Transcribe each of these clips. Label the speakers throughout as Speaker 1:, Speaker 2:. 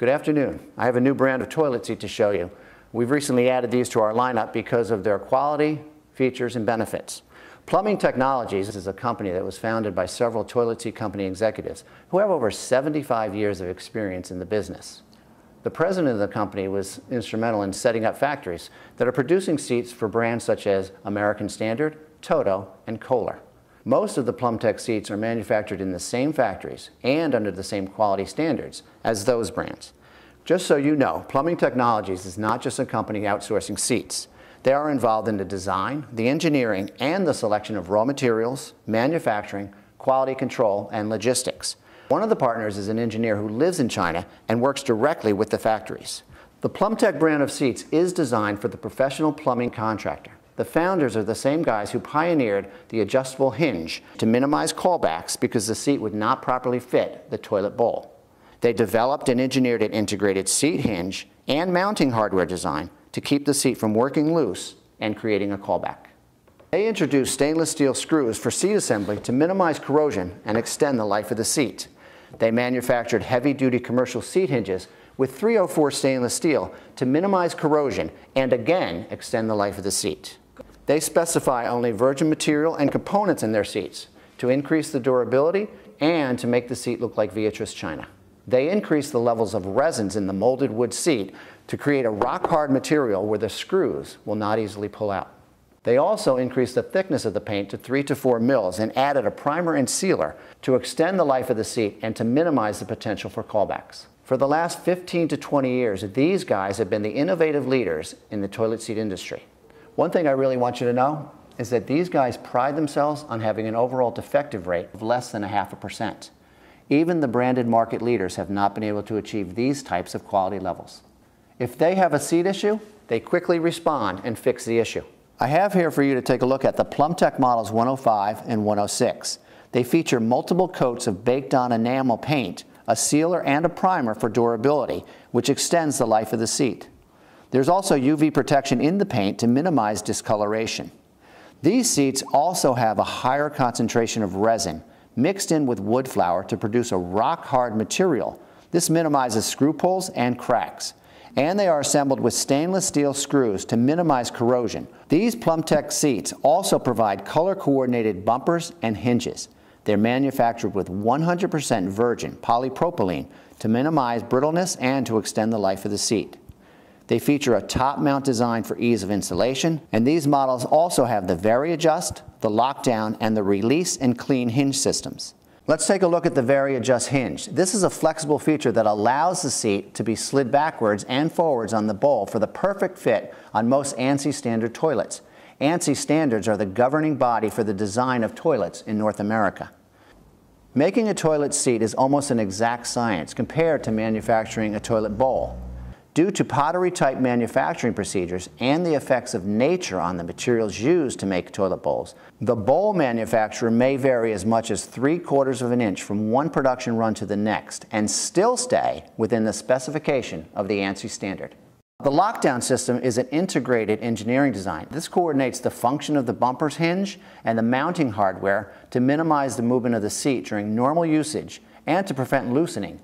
Speaker 1: Good afternoon. I have a new brand of toilet seat to show you. We've recently added these to our lineup because of their quality, features, and benefits. Plumbing Technologies is a company that was founded by several toilet seat company executives who have over 75 years of experience in the business. The president of the company was instrumental in setting up factories that are producing seats for brands such as American Standard, Toto, and Kohler. Most of the Plumtech seats are manufactured in the same factories and under the same quality standards as those brands. Just so you know, Plumbing Technologies is not just a company outsourcing seats. They are involved in the design, the engineering, and the selection of raw materials, manufacturing, quality control, and logistics. One of the partners is an engineer who lives in China and works directly with the factories. The Plumtech brand of seats is designed for the professional plumbing contractor. The founders are the same guys who pioneered the adjustable hinge to minimize callbacks because the seat would not properly fit the toilet bowl. They developed and engineered an integrated seat hinge and mounting hardware design to keep the seat from working loose and creating a callback. They introduced stainless steel screws for seat assembly to minimize corrosion and extend the life of the seat. They manufactured heavy-duty commercial seat hinges with 304 stainless steel to minimize corrosion and again extend the life of the seat. They specify only virgin material and components in their seats to increase the durability and to make the seat look like Vietris china. They increase the levels of resins in the molded wood seat to create a rock-hard material where the screws will not easily pull out. They also increased the thickness of the paint to 3 to 4 mils and added a primer and sealer to extend the life of the seat and to minimize the potential for callbacks. For the last 15 to 20 years, these guys have been the innovative leaders in the toilet seat industry. One thing I really want you to know is that these guys pride themselves on having an overall defective rate of less than a half a percent. Even the branded market leaders have not been able to achieve these types of quality levels. If they have a seat issue, they quickly respond and fix the issue. I have here for you to take a look at the PlumTech models 105 and 106. They feature multiple coats of baked on enamel paint, a sealer and a primer for durability, which extends the life of the seat. There's also UV protection in the paint to minimize discoloration. These seats also have a higher concentration of resin mixed in with wood flour to produce a rock-hard material. This minimizes screw pulls and cracks. And they are assembled with stainless steel screws to minimize corrosion. These Plumtech seats also provide color-coordinated bumpers and hinges. They're manufactured with 100% virgin polypropylene to minimize brittleness and to extend the life of the seat. They feature a top mount design for ease of installation, and these models also have the Vary Adjust, the Lockdown, and the Release and Clean hinge systems. Let's take a look at the Vary Adjust hinge. This is a flexible feature that allows the seat to be slid backwards and forwards on the bowl for the perfect fit on most ANSI standard toilets. ANSI standards are the governing body for the design of toilets in North America. Making a toilet seat is almost an exact science compared to manufacturing a toilet bowl. Due to pottery-type manufacturing procedures and the effects of nature on the materials used to make toilet bowls, the bowl manufacturer may vary as much as three quarters of an inch from one production run to the next and still stay within the specification of the ANSI standard. The lockdown system is an integrated engineering design. This coordinates the function of the bumper's hinge and the mounting hardware to minimize the movement of the seat during normal usage and to prevent loosening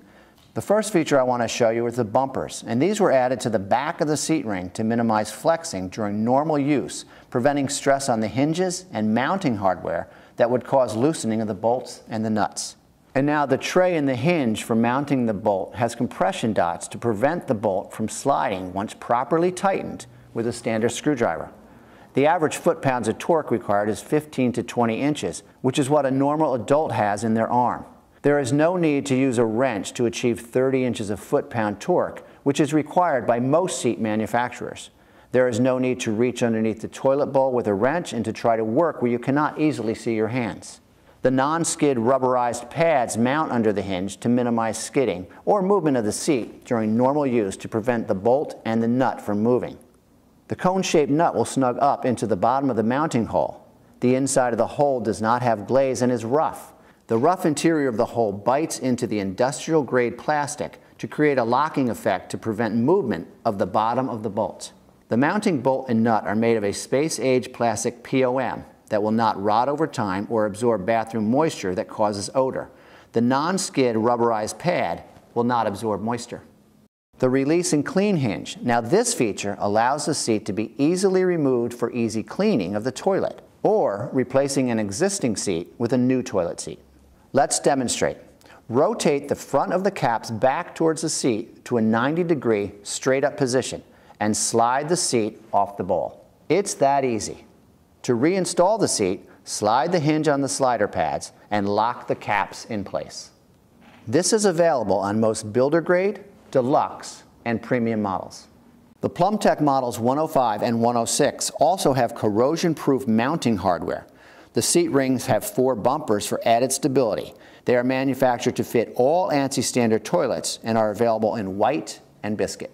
Speaker 1: the first feature I want to show you is the bumpers, and these were added to the back of the seat ring to minimize flexing during normal use, preventing stress on the hinges and mounting hardware that would cause loosening of the bolts and the nuts. And now the tray and the hinge for mounting the bolt has compression dots to prevent the bolt from sliding once properly tightened with a standard screwdriver. The average foot-pounds of torque required is 15 to 20 inches, which is what a normal adult has in their arm. There is no need to use a wrench to achieve 30 inches of foot-pound torque, which is required by most seat manufacturers. There is no need to reach underneath the toilet bowl with a wrench and to try to work where you cannot easily see your hands. The non-skid rubberized pads mount under the hinge to minimize skidding or movement of the seat during normal use to prevent the bolt and the nut from moving. The cone-shaped nut will snug up into the bottom of the mounting hole. The inside of the hole does not have glaze and is rough. The rough interior of the hole bites into the industrial grade plastic to create a locking effect to prevent movement of the bottom of the bolt. The mounting bolt and nut are made of a space-age plastic POM that will not rot over time or absorb bathroom moisture that causes odor. The non-skid rubberized pad will not absorb moisture. The release and clean hinge. Now this feature allows the seat to be easily removed for easy cleaning of the toilet or replacing an existing seat with a new toilet seat. Let's demonstrate. Rotate the front of the caps back towards the seat to a 90 degree straight up position and slide the seat off the bowl. It's that easy. To reinstall the seat, slide the hinge on the slider pads and lock the caps in place. This is available on most builder grade, deluxe, and premium models. The Plumtech models 105 and 106 also have corrosion-proof mounting hardware the seat rings have four bumpers for added stability. They are manufactured to fit all ANSI standard toilets and are available in white and biscuit.